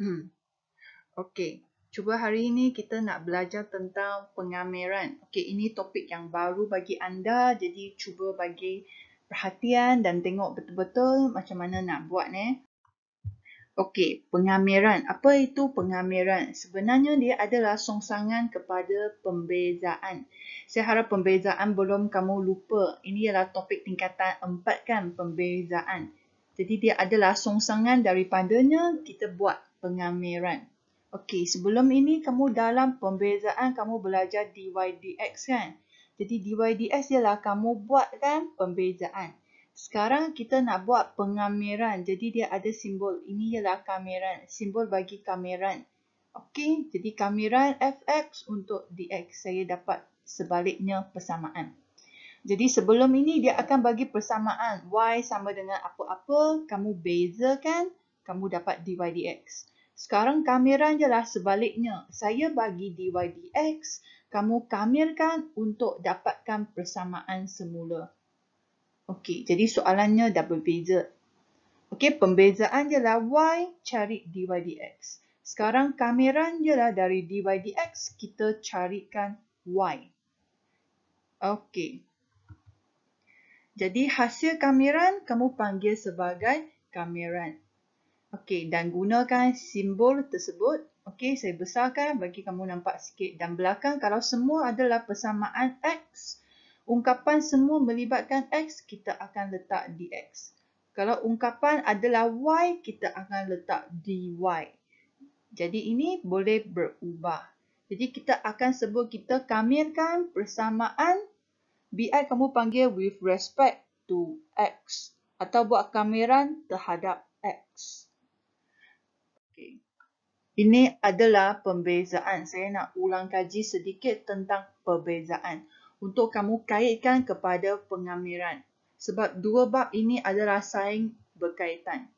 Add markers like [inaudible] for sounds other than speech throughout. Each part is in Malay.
Hmm. Okey, cuba hari ini kita nak belajar tentang pengamiran. Okey, ini topik yang baru bagi anda. Jadi, cuba bagi perhatian dan tengok betul-betul macam mana nak buat ni. Eh. Okey, pengamiran. Apa itu pengamiran? Sebenarnya dia adalah songsangan kepada pembezaan. Saya harap pembezaan belum kamu lupa. Ini adalah topik tingkatan empat kan, pembezaan. Jadi dia adalah songsangan daripadanya kita buat pengamiran. Okey, sebelum ini kamu dalam pembezaan kamu belajar dydx kan? Jadi dydx dx ialah kamu buat kan pembezaan. Sekarang kita nak buat pengamiran. Jadi dia ada simbol. Ini ialah kameran. Simbol bagi kameran. Okey, jadi kameran fx untuk dx. Saya dapat sebaliknya persamaan. Jadi sebelum ini dia akan bagi persamaan y sama dengan apa-apa. Kamu bezakan kamu dapat dydx. Sekarang kamiran je lah sebaliknya. Saya bagi dydx, dx, kamu kamirkan untuk dapatkan persamaan semula. Okey, jadi soalannya dah berbeza. Okey, pembezaan je lah y cari dydx. Sekarang kamiran je lah dari dydx kita carikan y. Okey. Jadi hasil kamiran kamu panggil sebagai kamiran. Okey, dan gunakan simbol tersebut. Okey, saya besarkan bagi kamu nampak sikit. Dan belakang, kalau semua adalah persamaan X, ungkapan semua melibatkan X, kita akan letak DX. Kalau ungkapan adalah Y, kita akan letak DY. Jadi, ini boleh berubah. Jadi, kita akan sebut kita kamirkan persamaan BI kamu panggil with respect to X. Atau buat kamiran terhadap X. Ini adalah pembezaan. Saya nak ulang kaji sedikit tentang perbezaan untuk kamu kaitkan kepada pengamiran. Sebab dua bab ini adalah saing berkaitan.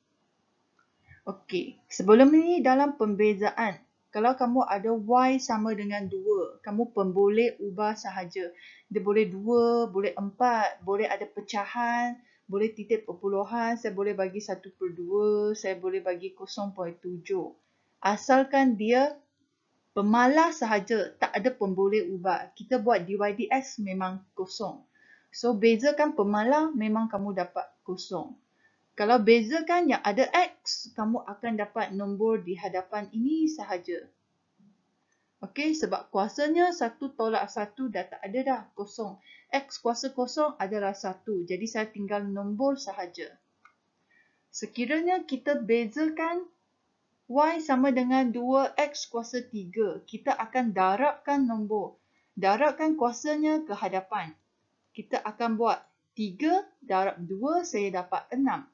Okey, sebelum ini dalam pembezaan, kalau kamu ada Y sama dengan 2, kamu boleh ubah sahaja. Dia boleh 2, boleh 4, boleh ada pecahan, boleh titik perpuluhan, saya boleh bagi 1 per 2, saya boleh bagi 0.7 asalkan dia pemalas sahaja, tak ada pun boleh ubah. Kita buat DYDS memang kosong. So, bezakan pemalas memang kamu dapat kosong. Kalau bezakan yang ada X, kamu akan dapat nombor di hadapan ini sahaja. Okey, sebab kuasanya 1 tolak 1 dah tak ada dah, kosong. X kuasa kosong adalah 1. Jadi, saya tinggal nombor sahaja. Sekiranya kita bezakan y sama dengan 2x kuasa 3. Kita akan darabkan nombor. Darabkan kuasanya ke hadapan. Kita akan buat 3 darab 2 saya dapat 6.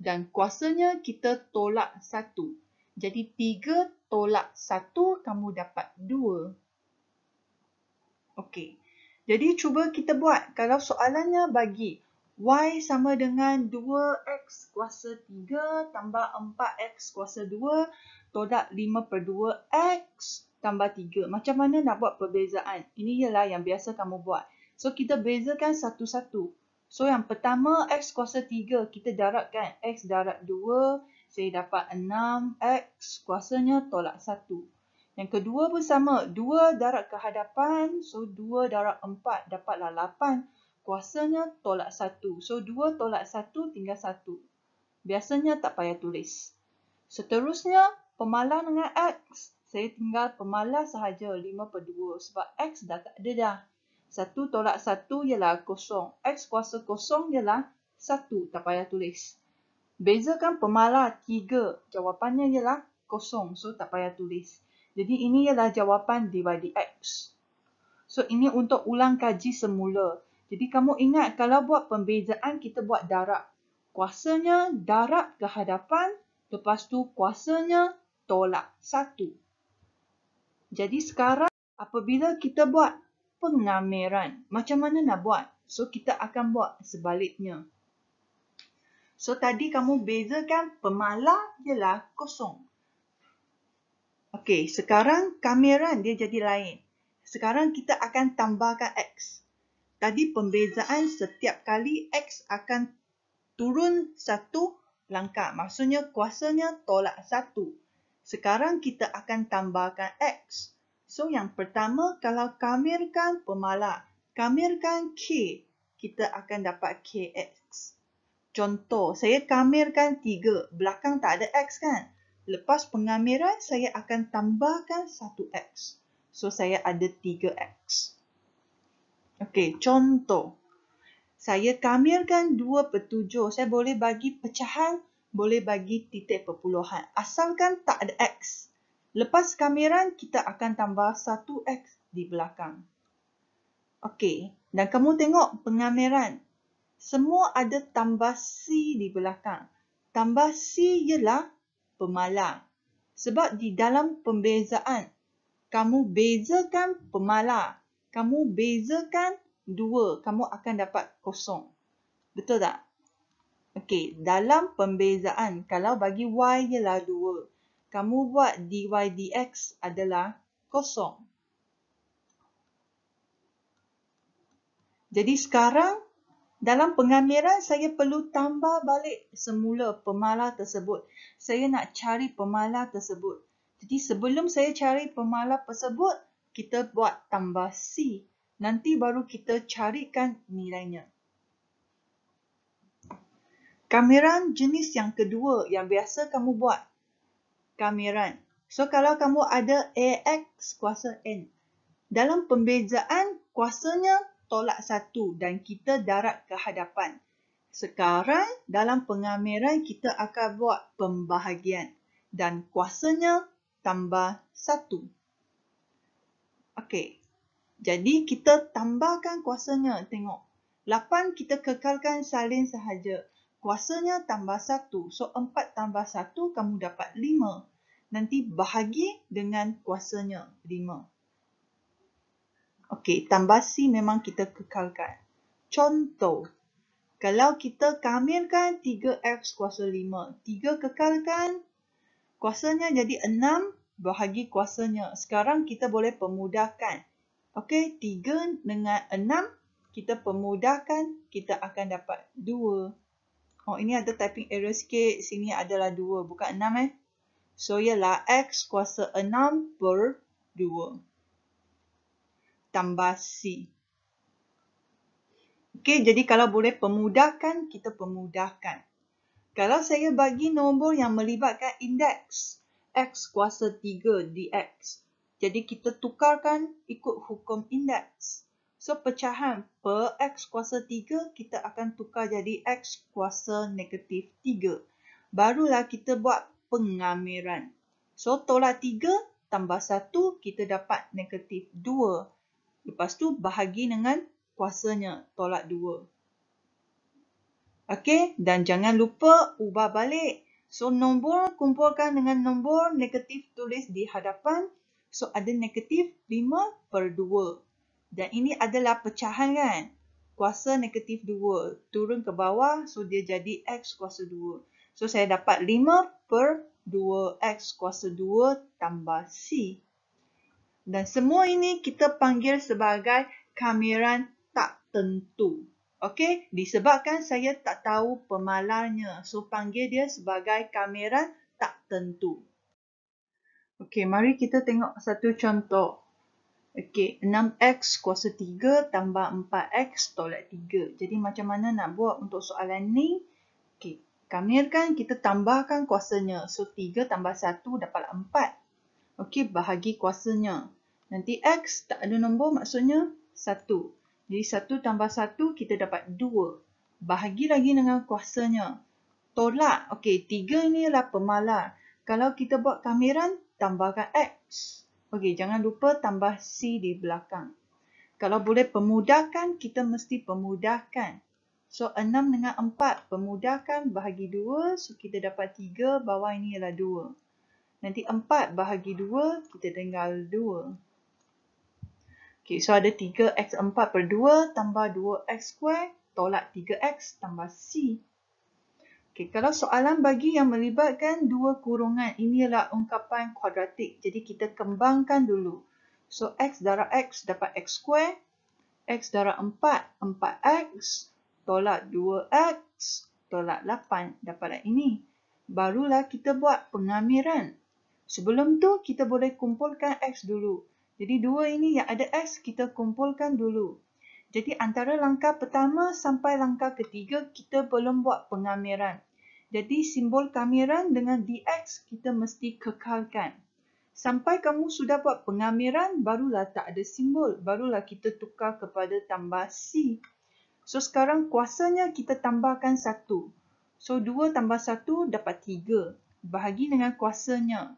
Dan kuasanya kita tolak 1. Jadi 3 tolak 1 kamu dapat 2. Okey. Jadi cuba kita buat. Kalau soalannya bagi Y sama dengan 2X kuasa 3 tambah 4X kuasa 2 todak 5 per 2X tambah 3. Macam mana nak buat perbezaan? Ini ialah yang biasa kamu buat. So, kita bezakan satu-satu. So, yang pertama X kuasa 3 kita daratkan X darat 2 saya dapat 6X kuasanya tolak 1. Yang kedua pun sama. 2 darat kehadapan. So, 2 darat 4 dapatlah 8 kuasanya tolak 1. So 2 tolak 1 tinggal 1. Biasanya tak payah tulis. Seterusnya, pemalas dengan X. Saya tinggal pemalas sahaja 5 per 2 sebab X dah tak ada dah. 1 tolak 1 ialah kosong. X kuasa kosong ialah 1. Tak payah tulis. Bezakan pemalas 3. Jawapannya ialah kosong So tak payah tulis. Jadi ini ialah jawapan x. So ini untuk ulang kaji semula. Jadi kamu ingat kalau buat pembezaan kita buat darab. Kuasanya darab ke hadapan lepas tu kuasanya tolak satu. Jadi sekarang apabila kita buat pengamiran macam mana nak buat? So kita akan buat sebaliknya. So tadi kamu bezakan pemalar ialah kosong. Okey, sekarang kamera dia jadi lain. Sekarang kita akan tambahkan X tadi pembezaan setiap kali X akan turun satu langkah. Maksudnya kuasanya tolak satu. Sekarang kita akan tambahkan X. So yang pertama kalau kamirkan pemalak, kamirkan K, kita akan dapat KX. Contoh, saya kamirkan 3. Belakang tak ada X kan? Lepas pengamiran, saya akan tambahkan 1X. So, saya ada 3X. Okey, contoh. Saya kamirkan 2/7. Saya boleh bagi pecahan, boleh bagi titik perpuluhan. Asalkan tak ada x. Lepas kamiran, kita akan tambah satu x di belakang. Okey, dan kamu tengok pengamiran. Semua ada tambah c di belakang. Tambah c ialah pemalang. Sebab di dalam pembezaan, kamu bezakan pemalang kamu bezakan dua, kamu akan dapat kosong. Betul tak? Okey, dalam pembezaan, kalau bagi y ialah dua, kamu buat dy dx adalah kosong. Jadi sekarang, dalam pengamiran, saya perlu tambah balik semula pemalar tersebut. Saya nak cari pemalar tersebut. Jadi sebelum saya cari pemalar tersebut, kita buat tambah C. Nanti baru kita carikan nilainya. Kameran jenis yang kedua yang biasa kamu buat. Kameran. So, kalau kamu ada AX kuasa N. Dalam pembezaan, kuasanya tolak satu dan kita darat ke hadapan. Sekarang, dalam pengamiran, kita akan buat pembahagian. Dan kuasanya tambah satu. Okey. Jadi kita tambahkan kuasanya. Tengok. 8 kita kekalkan salin sahaja. Kuasanya tambah 1. So 4 tambah 1 kamu dapat 5. Nanti bahagi dengan kuasanya 5. Okey, tambah C memang kita kekalkan. Contoh, kalau kita kamilkan 3X kuasa 5. 3 kekalkan, kuasanya jadi 6 bahagi kuasanya. Sekarang kita boleh pemudahkan. Okey, 3 dengan 6 kita pemudahkan, kita akan dapat 2. Oh, ini ada typing error sikit. Sini adalah 2, bukan 6 eh. So, ialah X kuasa 6 per 2. Tambah C. Okey, jadi kalau boleh pemudahkan, kita pemudahkan. Kalau saya bagi nombor yang melibatkan indeks, x kuasa 3 dx. Jadi kita tukarkan ikut hukum indeks. So pecahan per x kuasa 3 kita akan tukar jadi x kuasa negatif 3. Barulah kita buat pengamiran. So tolak 3 tambah 1 kita dapat negatif 2. Lepas tu bahagi dengan kuasanya tolak 2. Okey dan jangan lupa ubah balik. So, nombor kumpulkan dengan nombor negatif tulis di hadapan. So, ada negatif 5 per 2. Dan ini adalah pecahan kan? Kuasa negatif 2 turun ke bawah. So, dia jadi X kuasa 2. So, saya dapat 5 per 2X kuasa 2 tambah C. Dan semua ini kita panggil sebagai kamiran tak tentu. Okey, disebabkan saya tak tahu pemalarnya. So, panggil dia sebagai kamera tak tentu. Okey, mari kita tengok satu contoh. Okey, 6x kuasa 3 tambah 4x tolak 3. Jadi, macam mana nak buat untuk soalan ni? Okey, kamera kan kita tambahkan kuasanya. So, 3 tambah 1 dapat 4. Okey, bahagi kuasanya. Nanti x tak ada nombor maksudnya 1. Jadi 1 tambah 1 kita dapat 2. Bahagi lagi dengan kuasanya. Tolak. Okey, 3 ini ialah pemalar. Kalau kita buat kameran, tambahkan X. Okey, jangan lupa tambah C di belakang. Kalau boleh pemudahkan, kita mesti pemudahkan. So, 6 dengan 4 pemudahkan bahagi 2. So, kita dapat 3. Bawah ini ialah 2. Nanti 4 bahagi 2, kita tinggal 2. 2. Okay, so ada 3x4 per 2 tambah 2x2 tolak 3x tambah c. Okay, kalau soalan bagi yang melibatkan dua kurungan, inilah ungkapan kuadratik. Jadi kita kembangkan dulu. So x darab x dapat x2, x darab 4, 4x, tolak 2x, tolak 8 dapatlah ini. Barulah kita buat pengamiran. Sebelum tu kita boleh kumpulkan x dulu. Jadi dua ini yang ada X kita kumpulkan dulu. Jadi antara langkah pertama sampai langkah ketiga kita belum buat pengamiran. Jadi simbol kamiran dengan DX kita mesti kekalkan. Sampai kamu sudah buat pengamiran barulah tak ada simbol. Barulah kita tukar kepada tambah C. So sekarang kuasanya kita tambahkan satu. So 2 tambah 1 dapat 3. Bahagi dengan kuasanya.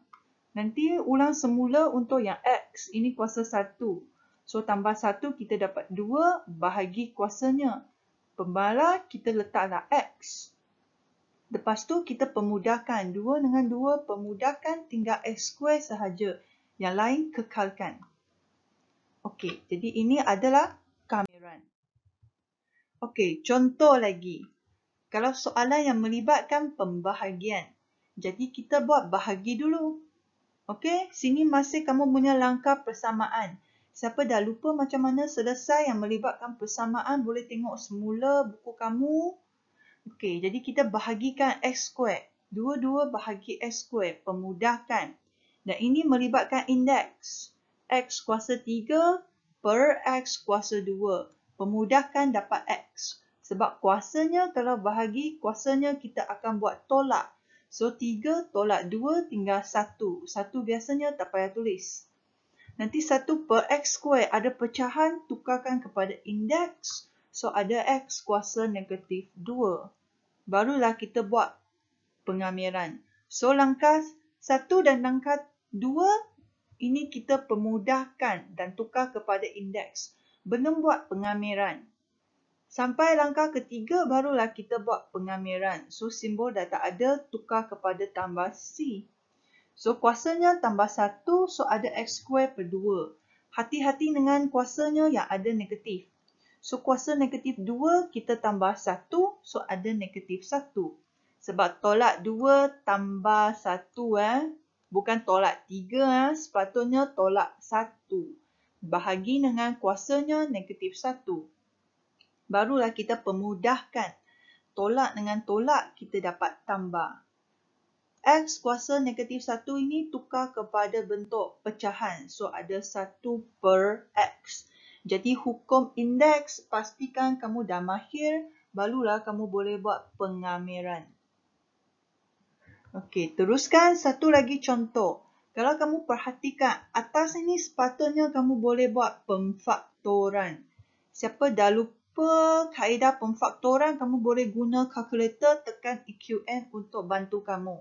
Nanti ulang semula untuk yang X. Ini kuasa 1. So tambah 1 kita dapat 2 bahagi kuasanya. Pembalar kita letaklah X. Lepas tu kita pemudahkan. 2 dengan 2 pemudahkan tinggal X square sahaja. Yang lain kekalkan. Okey, jadi ini adalah kameran. Okey, contoh lagi. Kalau soalan yang melibatkan pembahagian. Jadi kita buat bahagi dulu. Okey, sini masih kamu punya langkah persamaan. Siapa dah lupa macam mana selesai yang melibatkan persamaan, boleh tengok semula buku kamu. Okey, jadi kita bahagikan x kuat. Dua-dua bahagi x kuat, pemudahkan. Dan ini melibatkan indeks. x kuasa 3 per x kuasa 2. Pemudahkan dapat x. Sebab kuasanya, kalau bahagi kuasanya, kita akan buat tolak. So 3 tolak 2 tinggal 1. 1 biasanya tak payah tulis. Nanti 1 per x kuih ada pecahan tukarkan kepada indeks. So ada x kuasa negatif 2. Barulah kita buat pengamiran. So langkah 1 dan langkah 2 ini kita pemudahkan dan tukar kepada indeks. Belum buat pengamiran. Sampai langkah ketiga barulah kita buat pengamiran. So simbol dah tak ada tukar kepada tambah C. So kuasanya tambah 1 so ada X square per 2. Hati-hati dengan kuasanya yang ada negatif. So kuasa negatif 2 kita tambah 1 so ada negatif 1. Sebab tolak 2 tambah 1 eh. Bukan tolak 3 eh. Sepatutnya tolak 1. Bahagi dengan kuasanya negatif 1 barulah kita pemudahkan. Tolak dengan tolak kita dapat tambah. X kuasa negatif 1 ini tukar kepada bentuk pecahan. So ada 1 per X. Jadi hukum indeks pastikan kamu dah mahir. Barulah kamu boleh buat pengamiran. Okey, teruskan satu lagi contoh. Kalau kamu perhatikan atas ini sepatutnya kamu boleh buat pemfaktoran. Siapa dah lupa? kaedah pemfaktoran kamu boleh guna kalkulator tekan EQN untuk bantu kamu.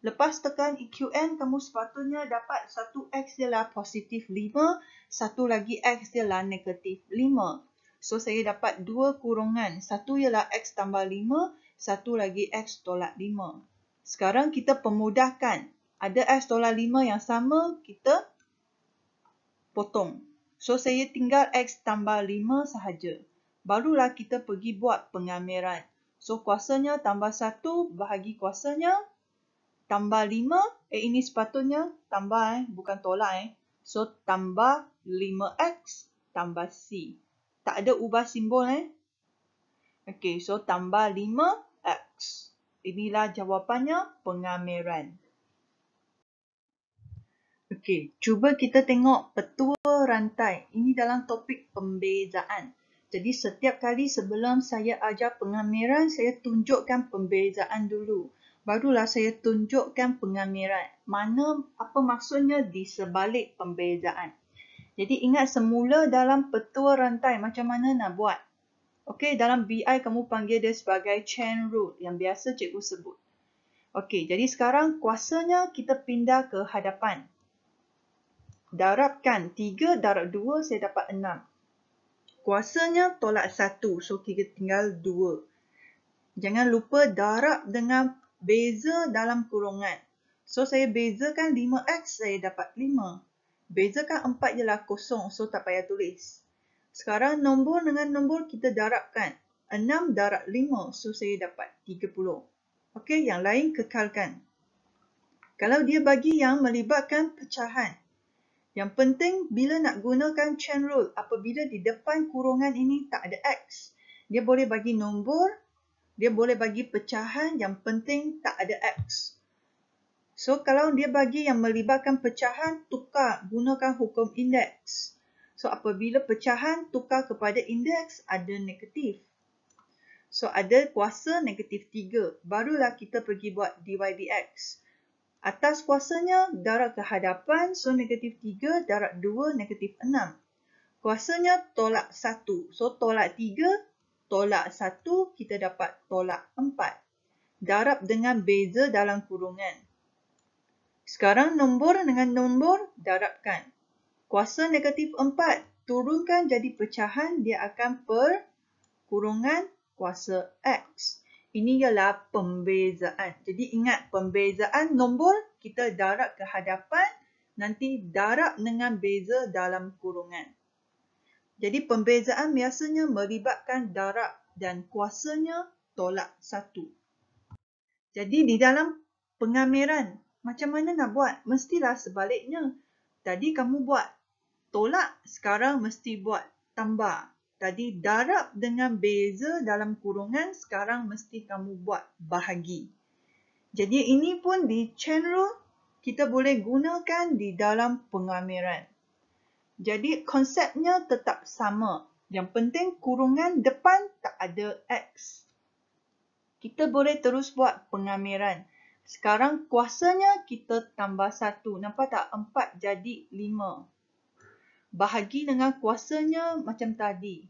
Lepas tekan EQN kamu sepatutnya dapat satu X ialah positif 5, satu lagi X ialah negatif 5. So saya dapat dua kurungan, satu ialah X tambah 5, satu lagi X tolak 5. Sekarang kita pemudahkan, ada X tolak 5 yang sama kita potong. So saya tinggal X tambah 5 sahaja barulah kita pergi buat pengamiran. So, kuasanya tambah 1 bahagi kuasanya tambah 5. Eh, ini sepatutnya tambah eh, bukan tolak eh. So, tambah 5x tambah C. Tak ada ubah simbol eh. Okay, so tambah 5x. Inilah jawapannya pengamiran. Okay, cuba kita tengok petua rantai. Ini dalam topik Pembezaan. Jadi setiap kali sebelum saya ajar pengamiran, saya tunjukkan pembezaan dulu. Barulah saya tunjukkan pengamiran. Mana apa maksudnya di sebalik pembezaan. Jadi ingat semula dalam petua rantai macam mana nak buat. Okey, dalam BI kamu panggil dia sebagai chain rule yang biasa cikgu sebut. Okey, jadi sekarang kuasanya kita pindah ke hadapan. Darabkan 3 darab 2 saya dapat 6 kuasanya tolak satu. So, kita tinggal dua. Jangan lupa darab dengan beza dalam kurungan. So, saya bezakan 5x, saya dapat 5. Bezakan 4 ialah kosong. So, tak payah tulis. Sekarang, nombor dengan nombor kita darabkan. 6 darab 5. So, saya dapat 30. Okey, yang lain kekalkan. Kalau dia bagi yang melibatkan pecahan. Yang penting bila nak gunakan chain rule apabila di depan kurungan ini tak ada X. Dia boleh bagi nombor, dia boleh bagi pecahan yang penting tak ada X. So kalau dia bagi yang melibatkan pecahan, tukar gunakan hukum indeks. So apabila pecahan tukar kepada indeks ada negatif. So ada kuasa negatif 3. Barulah kita pergi buat dy dx. Atas kuasanya, darab kehadapan hadapan, so negatif 3, darab 2, negatif 6. Kuasanya tolak 1. So tolak 3, tolak 1, kita dapat tolak 4. Darab dengan beza dalam kurungan. Sekarang nombor dengan nombor, darabkan. Kuasa negatif 4, turunkan jadi pecahan, dia akan per kurungan kuasa X. Ini ialah pembezaan. Jadi ingat pembezaan nombor kita darab ke hadapan nanti darab dengan beza dalam kurungan. Jadi pembezaan biasanya melibatkan darab dan kuasanya tolak satu. Jadi di dalam pengamiran macam mana nak buat? Mestilah sebaliknya. Tadi kamu buat tolak, sekarang mesti buat tambah. Tadi darab dengan beza dalam kurungan sekarang mesti kamu buat bahagi. Jadi ini pun di chain rule kita boleh gunakan di dalam pengamiran. Jadi konsepnya tetap sama. Yang penting kurungan depan tak ada X. Kita boleh terus buat pengamiran. Sekarang kuasanya kita tambah 1. Nampak tak? 4 jadi 5 bahagi dengan kuasanya macam tadi.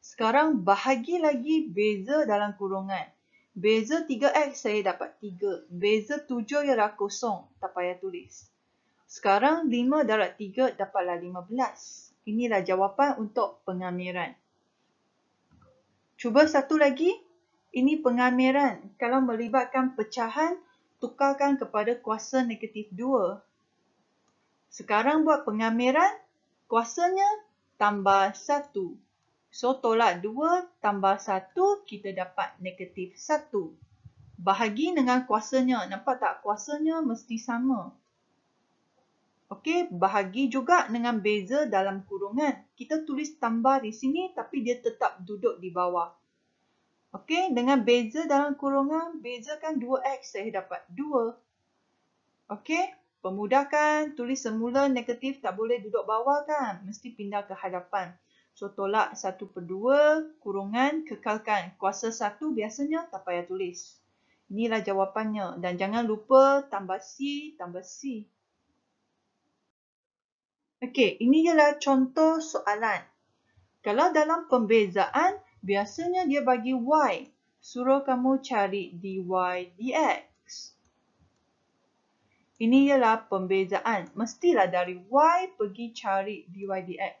Sekarang bahagi lagi beza dalam kurungan. Beza 3x saya dapat 3. Beza 7 ialah kosong. Tak payah tulis. Sekarang 5 darat 3 dapatlah 15. Inilah jawapan untuk pengamiran. Cuba satu lagi. Ini pengamiran. Kalau melibatkan pecahan, tukarkan kepada kuasa negatif 2. Sekarang buat pengamiran kuasanya tambah 1. So, tolak 2 tambah 1, kita dapat negatif 1. Bahagi dengan kuasanya. Nampak tak? Kuasanya mesti sama. Okey, bahagi juga dengan beza dalam kurungan. Kita tulis tambah di sini tapi dia tetap duduk di bawah. Okey, dengan beza dalam kurungan, bezakan 2x, saya dapat 2. Okey. Pemudahkan, tulis semula negatif tak boleh duduk bawah kan? Mesti pindah ke hadapan. So, tolak 1 per 2, kurungan, kekalkan. Kuasa 1 biasanya tak payah tulis. Inilah jawapannya. Dan jangan lupa tambah C, tambah C. Okey, ini ialah contoh soalan. Kalau dalam pembezaan, biasanya dia bagi Y. Suruh kamu cari dy dx. Ini ialah pembezaan. Mestilah dari y pergi cari dy dx.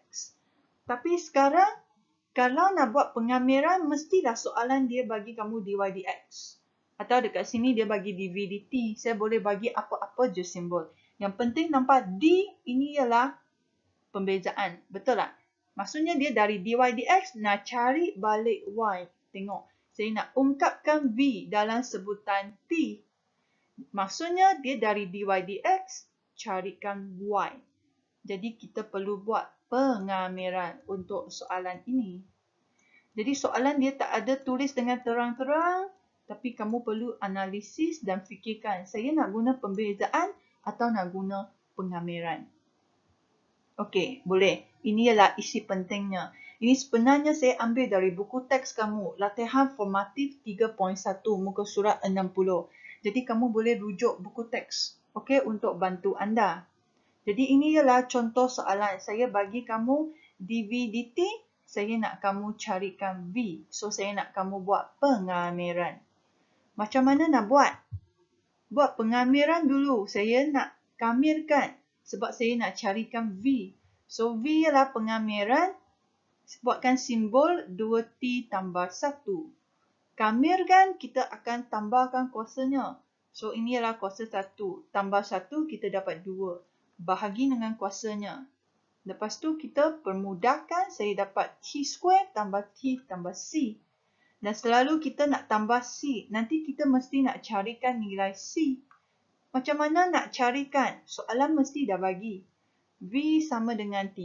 Tapi sekarang, kalau nak buat pengamiran, mestilah soalan dia bagi kamu dy dx. Atau dekat sini dia bagi dv dt. Saya boleh bagi apa-apa je simbol. Yang penting nampak d ini ialah pembezaan. Betul tak? Maksudnya dia dari dy dx nak cari balik y. Tengok. Saya nak ungkapkan v dalam sebutan t. Maksudnya dia dari dy dx carikan y. Jadi kita perlu buat pengamiran untuk soalan ini. Jadi soalan dia tak ada tulis dengan terang-terang tapi kamu perlu analisis dan fikirkan saya nak guna pembezaan atau nak guna pengamiran. Okey, boleh. Ini ialah isi pentingnya. Ini sebenarnya saya ambil dari buku teks kamu, latihan formatif 3.1 muka surat 60. Jadi kamu boleh rujuk buku teks okay, untuk bantu anda. Jadi ini ialah contoh soalan saya bagi kamu DVDT, saya nak kamu carikan V. So saya nak kamu buat pengamiran. Macam mana nak buat? Buat pengamiran dulu. Saya nak kamirkan sebab saya nak carikan V. So V ialah pengamiran. Buatkan simbol 2T tambah 1. Kamir kan kita akan tambahkan kuasanya. So inilah kuasa satu. Tambah satu kita dapat dua. Bahagi dengan kuasanya. Lepas tu kita permudahkan saya dapat T square tambah T tambah C. Dan selalu kita nak tambah C. Nanti kita mesti nak carikan nilai C. Macam mana nak carikan? Soalan mesti dah bagi. V sama dengan 3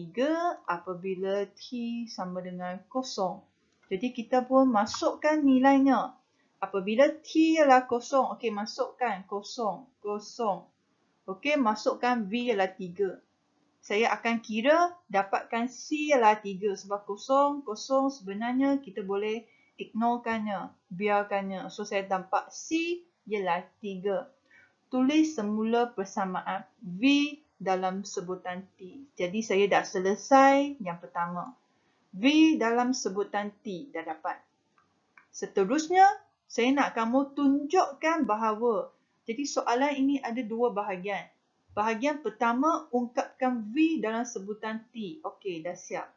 apabila T sama dengan kosong. Jadi kita pun masukkan nilainya. Apabila t ialah kosong, okay masukkan kosong, kosong. Okay masukkan v ialah 3. Saya akan kira dapatkan c ialah 3 sebab kosong, kosong sebenarnya kita boleh ignorekannya, biarkannya. So saya dapat c ialah 3. Tulis semula persamaan v dalam sebutan t. Jadi saya dah selesai yang pertama. V dalam sebutan T dah dapat. Seterusnya, saya nak kamu tunjukkan bahawa jadi soalan ini ada dua bahagian. Bahagian pertama, ungkapkan V dalam sebutan T. Okey, dah siap.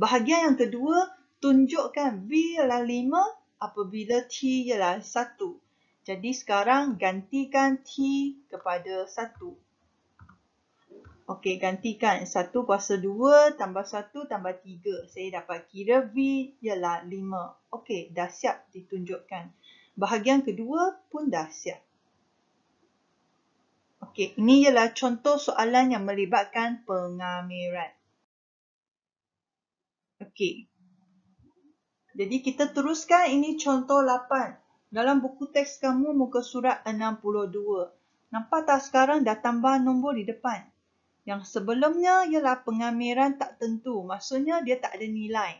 Bahagian yang kedua, tunjukkan V ialah 5 apabila T ialah 1. Jadi sekarang gantikan T kepada 1. Okey, gantikan. 1 kuasa 2 tambah 1 tambah 3. Saya dapat kira V ialah 5. Okey, dah siap ditunjukkan. Bahagian kedua pun dah siap. Okey, ini ialah contoh soalan yang melibatkan pengamiran. Okey. Jadi kita teruskan ini contoh 8. Dalam buku teks kamu muka surat 62. Nampak tak sekarang dah tambah nombor di depan? Yang sebelumnya ialah pengamiran tak tentu, maksudnya dia tak ada nilai.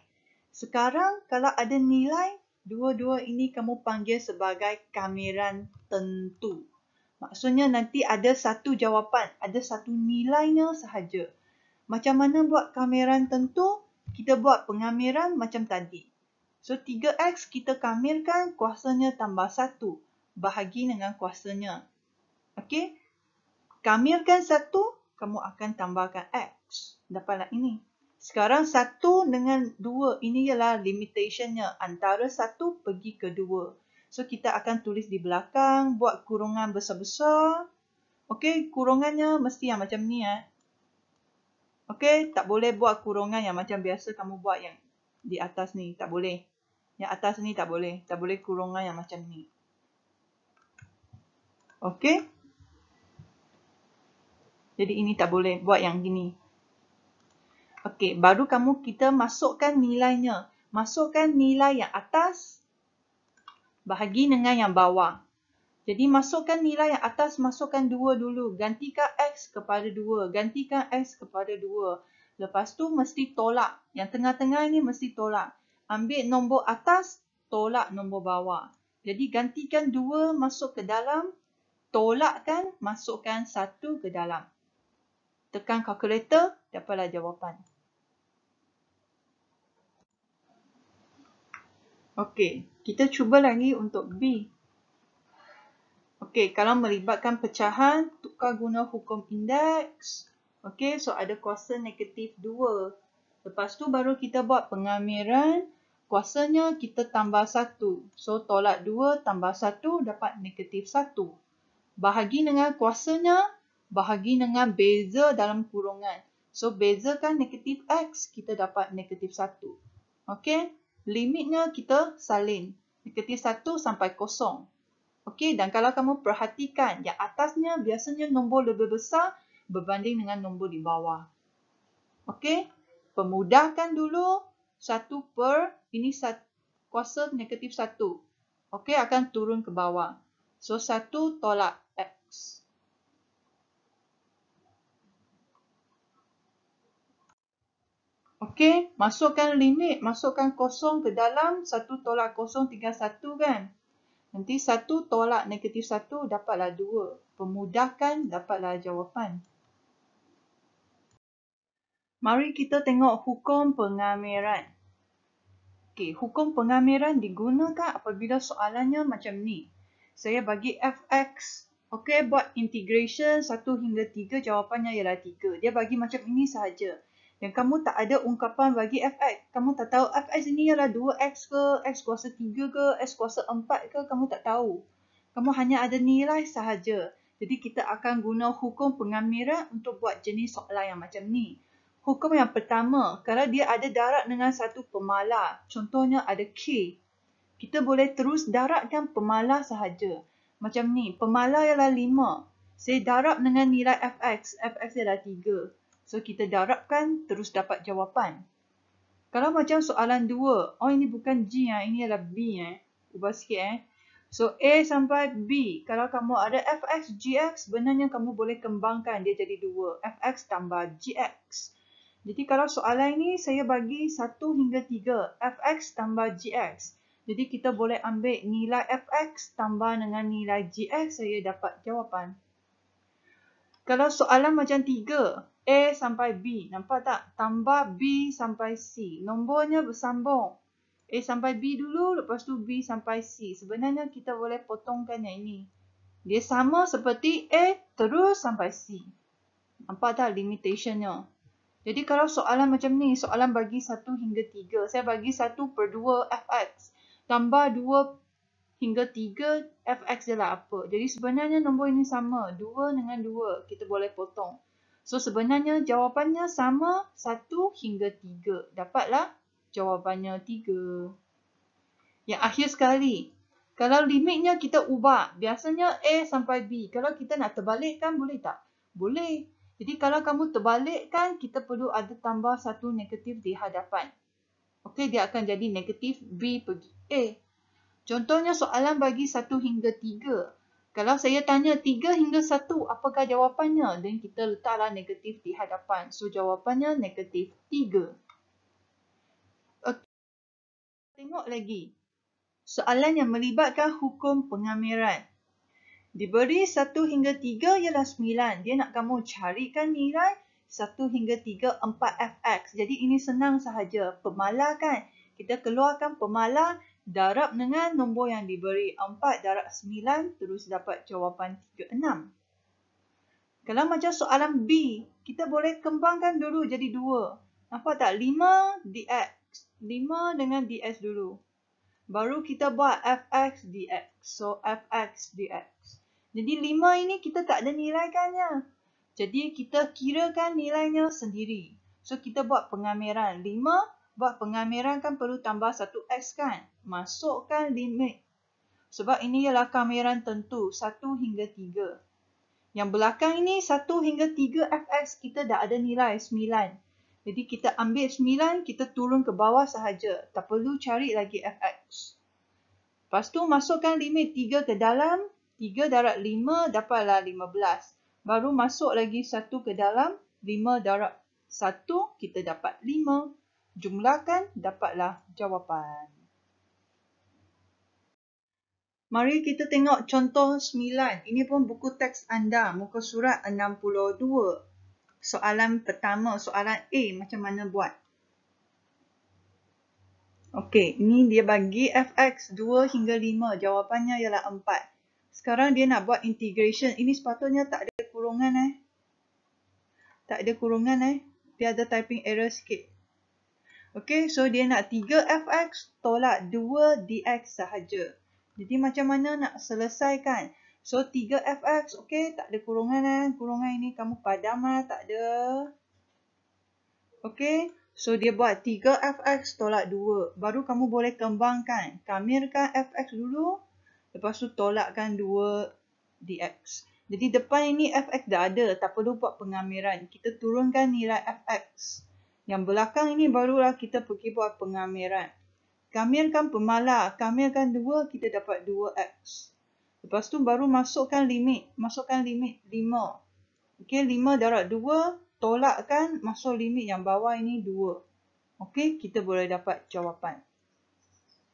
Sekarang kalau ada nilai, dua-dua ini kamu panggil sebagai kamiran tentu. Maksudnya nanti ada satu jawapan, ada satu nilainya sahaja. Macam mana buat kamiran tentu? Kita buat pengamiran macam tadi. So 3x kita kamirkan kuasanya tambah 1 bahagi dengan kuasanya. Okey? Kamirkan 1 kamu akan tambahkan X. Dapatlah ini. Sekarang satu dengan dua ini ialah limitationnya antara satu pergi ke dua. So, kita akan tulis di belakang, buat kurungan besar-besar. Okey, kurungannya mesti yang macam ni. Eh. Okey, tak boleh buat kurungan yang macam biasa kamu buat yang di atas ni. Tak boleh. Yang atas ni tak boleh. Tak boleh kurungan yang macam ni. Okey. Jadi ini tak boleh buat yang gini. Okey, baru kamu kita masukkan nilainya. Masukkan nilai yang atas bahagi dengan yang bawah. Jadi masukkan nilai yang atas, masukkan 2 dulu. Gantikan X kepada 2. Gantikan X kepada 2. Lepas tu mesti tolak. Yang tengah-tengah ni mesti tolak. Ambil nombor atas, tolak nombor bawah. Jadi gantikan 2 masuk ke dalam, tolakkan, masukkan 1 ke dalam. Tekan kalkulator, dapatlah jawapan. Okey, kita cuba lagi untuk B. Okey, kalau melibatkan pecahan, tukar guna hukum indeks. Okey, so ada kuasa negatif 2. Lepas tu baru kita buat pengamiran. Kuasanya kita tambah 1. So, tolak 2 tambah 1 dapat negatif 1. Bahagi dengan kuasanya, bahagi dengan beza dalam kurungan. So, kan negatif X, kita dapat negatif 1. Okay? Limitnya kita salin. Negatif 1 sampai kosong. Okay? Dan kalau kamu perhatikan, yang atasnya biasanya nombor lebih besar berbanding dengan nombor di bawah. Okay? Pemudahkan dulu. 1 per, ini kuasa negatif 1. Okay? Akan turun ke bawah. So, 1 tolak X. Okey, masukkan limit, masukkan kosong ke dalam satu tolak kosong tiga satu kan. Nanti satu tolak negatif satu dapatlah dua. Pemudahkan dapatlah jawapan. Mari kita tengok hukum pengamiran. Okey, hukum pengamiran digunakan apabila soalannya macam ni. Saya bagi fx. Okey, buat integration satu hingga tiga, jawapannya ialah tiga. Dia bagi macam ini sahaja dan kamu tak ada ungkapan bagi fx. Kamu tak tahu fx ni ialah 2x ke, x kuasa 3 ke, x kuasa 4 ke, kamu tak tahu. Kamu hanya ada nilai sahaja. Jadi kita akan guna hukum pengamira untuk buat jenis soalan yang macam ni. Hukum yang pertama, kalau dia ada darab dengan satu pemalar, contohnya ada k. Kita boleh terus darabkan pemalar sahaja. Macam ni, pemalar ialah 5. Saya darab dengan nilai fx. fx ialah 3. So, kita darabkan terus dapat jawapan. Kalau macam soalan dua, oh ini bukan G, eh? ini adalah B. Eh, ubah sikit. Eh? So, A sampai B. Kalau kamu ada Fx, Gx, sebenarnya kamu boleh kembangkan dia jadi 2. Fx tambah Gx. Jadi, kalau soalan ini saya bagi satu hingga 3. Fx tambah Gx. Jadi, kita boleh ambil nilai Fx tambah dengan nilai Gx, saya dapat jawapan. Kalau soalan macam tiga. A sampai B. Nampak tak? Tambah B sampai C. Nombornya bersambung. A sampai B dulu, lepas tu B sampai C. Sebenarnya kita boleh potongkan yang ini. Dia sama seperti A terus sampai C. Nampak tak limitationnya? Jadi kalau soalan macam ni, soalan bagi 1 hingga 3. Saya bagi 1 per 2 fx. Tambah 2 hingga 3 fx adalah apa? Jadi sebenarnya nombor ini sama. 2 dengan 2 kita boleh potong. So sebenarnya jawapannya sama 1 hingga 3. Dapatlah jawapannya 3. Yang akhir sekali. Kalau limitnya kita ubah. Biasanya A sampai B. Kalau kita nak terbalikkan boleh tak? Boleh. Jadi kalau kamu terbalikkan kita perlu ada tambah satu negatif di hadapan. Okey dia akan jadi negatif B pergi A. Contohnya soalan bagi 1 hingga 3. Kalau saya tanya 3 hingga 1, apakah jawapannya? Dan kita letaklah negatif di hadapan. So, jawapannya negatif 3. Okay. Tengok lagi. Soalan yang melibatkan hukum pengamiran. Diberi 1 hingga 3 ialah 9. Dia nak kamu carikan nilai 1 hingga 3, 4fx. Jadi, ini senang sahaja. Pemalah kan? Kita keluarkan pemalah. Darab dengan nombor yang diberi 4 darab 9 terus dapat jawapan 36. Kalau macam soalan B, kita boleh kembangkan dulu jadi 2. Nampak tak? 5 dx. 5 dengan dx dulu. Baru kita buat fx dx. So fx dx. Jadi 5 ini kita tak ada nilaikannya. Jadi kita kirakan nilainya sendiri. So kita buat pengamiran 5 sebab pengamiran kan perlu tambah satu x kan? Masukkan limit. Sebab ini ialah kamera tentu satu hingga tiga. Yang belakang ini satu hingga tiga FX kita dah ada nilai sembilan. Jadi kita ambil sembilan, kita turun ke bawah sahaja. Tak perlu cari lagi FX. Lepas tu masukkan limit tiga ke dalam. tiga darab lima dapatlah lima belas. Baru masuk lagi satu ke dalam. lima darab satu kita dapat lima jumlahkan dapatlah jawapan. Mari kita tengok contoh 9. Ini pun buku teks anda muka surat 62. Soalan pertama, soalan A macam mana buat? Okey, ini dia bagi fx 2 hingga 5. Jawapannya ialah 4. Sekarang dia nak buat integration. Ini sepatutnya tak ada kurungan eh. Tak ada kurungan eh. Dia ada typing error sikit. Okay, so dia nak 3fx tolak 2dx sahaja. Jadi macam mana nak selesaikan? So 3fx, okay, tak ada kurungan kan? Kurungan ini kamu padam lah, tak ada. Okay, so dia buat 3fx tolak 2. Baru kamu boleh kembangkan. Kamirkan fx dulu, lepas tu tolakkan 2dx. Jadi depan ini fx dah ada, tak perlu buat pengamiran. Kita turunkan nilai fx. Okey. Yang belakang ini barulah kita pergi buat pengamiran. pemala, kami Kamirkan dua kita dapat dua x Lepas tu baru masukkan limit. Masukkan limit 5. Okey, 5 darab 2, tolakkan masuk limit yang bawah ini dua, Okey, kita boleh dapat jawapan.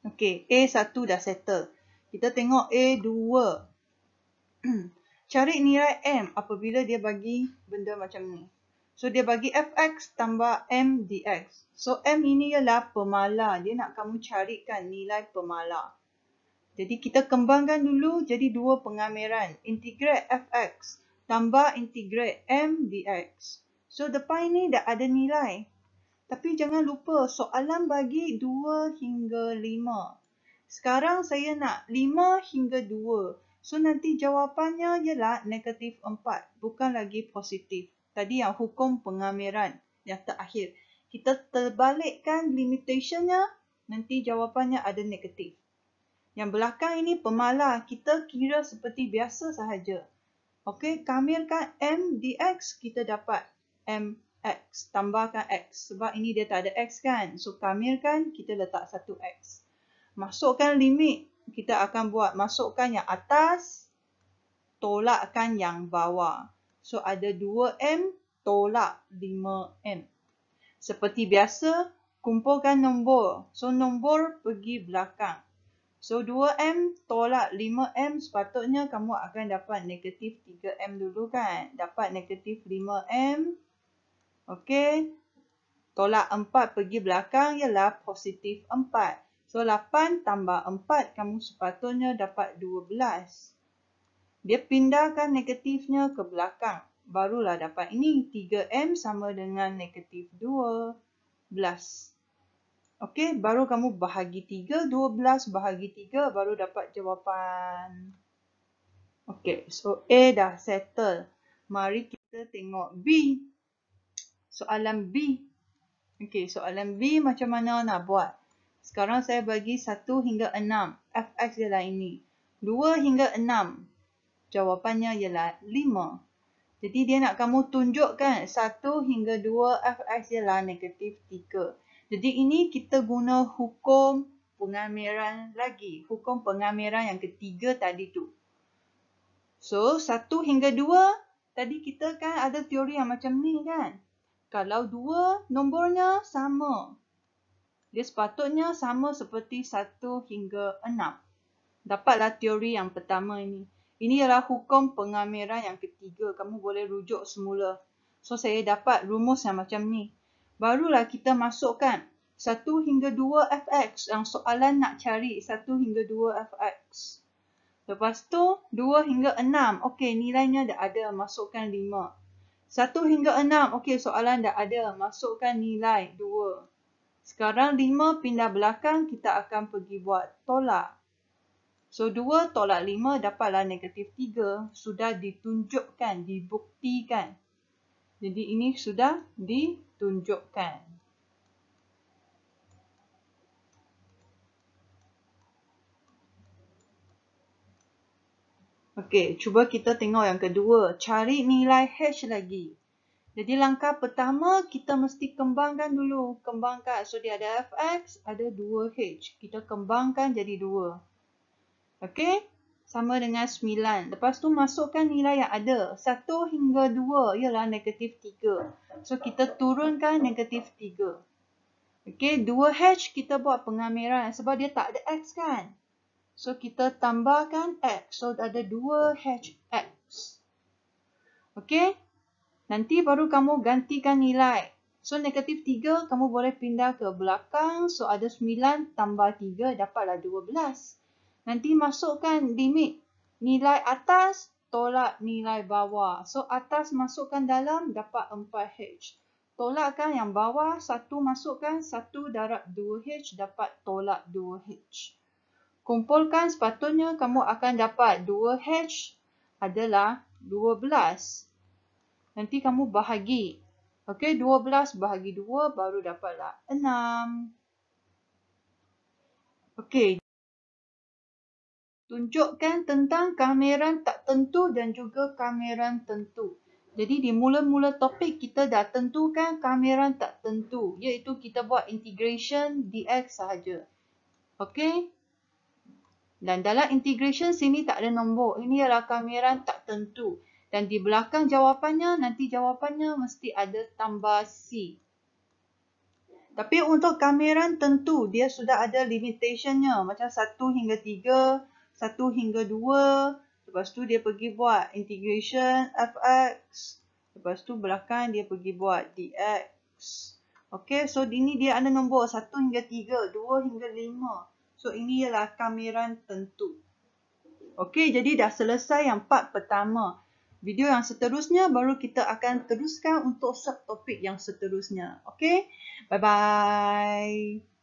Okey, a satu dah settle. Kita tengok a dua. [clears throat] Cari nilai M apabila dia bagi benda macam ni. So, dia bagi fx tambah m dx. So, m ini ialah pemala. Dia nak kamu carikan nilai pemala. Jadi, kita kembangkan dulu jadi dua pengamiran. Integrate fx tambah integrate m dx. So, depan ini dah ada nilai. Tapi, jangan lupa soalan bagi 2 hingga 5. Sekarang, saya nak 5 hingga 2. So, nanti jawapannya ialah negatif 4. Bukan lagi positif tadi yang hukum pengamiran yang terakhir. Kita terbalikkan limitationnya, nanti jawapannya ada negatif. Yang belakang ini pemalar, kita kira seperti biasa sahaja. Okey, kamirkan M dx, kita dapat MX, tambahkan X. Sebab ini dia tak ada X kan? So, kamirkan, kita letak satu X. Masukkan limit, kita akan buat masukkan yang atas, tolakkan yang bawah. So ada 2M tolak 5M. Seperti biasa, kumpulkan nombor. So nombor pergi belakang. So 2M tolak 5M sepatutnya kamu akan dapat negatif 3M dulu kan. Dapat negatif 5M. Okey. Tolak 4 pergi belakang ialah positif 4. So 8 tambah 4 kamu sepatutnya dapat 12. Dia pindahkan negatifnya ke belakang. Barulah dapat ini 3M sama dengan negatif 12. Okey, baru kamu bahagi 3, 12 bahagi 3 baru dapat jawapan. Okey, so A dah settle. Mari kita tengok B. Soalan B. Okey, soalan B macam mana nak buat? Sekarang saya bagi 1 hingga 6. Fx ialah ini. 2 hingga 6 jawapannya ialah 5. Jadi dia nak kamu tunjukkan 1 hingga 2 Fx ialah negatif 3. Jadi ini kita guna hukum pengamiran lagi. Hukum pengamiran yang ketiga tadi tu. So 1 hingga 2 tadi kita kan ada teori yang macam ni kan. Kalau 2 nombornya sama. Dia sepatutnya sama seperti 1 hingga 6. Dapatlah teori yang pertama ini. Ini ialah hukum pengamiran yang ketiga. Kamu boleh rujuk semula. So, saya dapat rumus yang macam ni. Barulah kita masukkan 1 hingga 2 fx. Yang soalan nak cari 1 hingga 2 fx. Lepas tu, 2 hingga 6. Okey, nilainya dah ada. Masukkan 5. 1 hingga 6. Okey, soalan dah ada. Masukkan nilai 2. Sekarang 5 pindah belakang. Kita akan pergi buat tolak. So 2 tolak 5 dapatlah negatif 3 sudah ditunjukkan, dibuktikan. Jadi ini sudah ditunjukkan. Okey, cuba kita tengok yang kedua. Cari nilai H lagi. Jadi langkah pertama kita mesti kembangkan dulu. Kembangkan. So dia ada Fx, ada 2H. Kita kembangkan jadi 2. Okey? Sama dengan 9. Lepas tu masukkan nilai yang ada. 1 hingga 2 ialah negatif 3. So kita turunkan negatif 3. Okey, 2 H kita buat pengamiran sebab dia tak ada X kan. So kita tambahkan X. So ada 2 H X. Okey, nanti baru kamu gantikan nilai. So negatif 3 kamu boleh pindah ke belakang. So ada 9 tambah 3 dapatlah 12. 12. Nanti masukkan limit nilai atas, tolak nilai bawah. So atas masukkan dalam dapat 4H. Tolakkan yang bawah, 1 masukkan, 1 darab 2H dapat tolak 2H. Kumpulkan sepatutnya kamu akan dapat 2H adalah 12. Nanti kamu bahagi. Okey, 12 bahagi 2 baru dapatlah 6. Okey tunjukkan tentang kameran tak tentu dan juga kameran tentu. Jadi di mula-mula topik kita dah tentukan kameran tak tentu iaitu kita buat integration dx sahaja. Okey? Dan dalam integration sini tak ada nombor. Ini ialah kameran tak tentu. Dan di belakang jawapannya nanti jawapannya mesti ada tambah C. Tapi untuk kameran tentu dia sudah ada limitationnya macam 1 hingga 3 satu hingga dua, Lepas tu dia pergi buat integration fx. Lepas tu belakang dia pergi buat dx. Okay, so ini dia ada nombor satu hingga tiga, dua hingga lima. So ini ialah kamiran tentu. Okay, jadi dah selesai yang part pertama. Video yang seterusnya baru kita akan teruskan untuk subtopik yang seterusnya. Okay, bye-bye.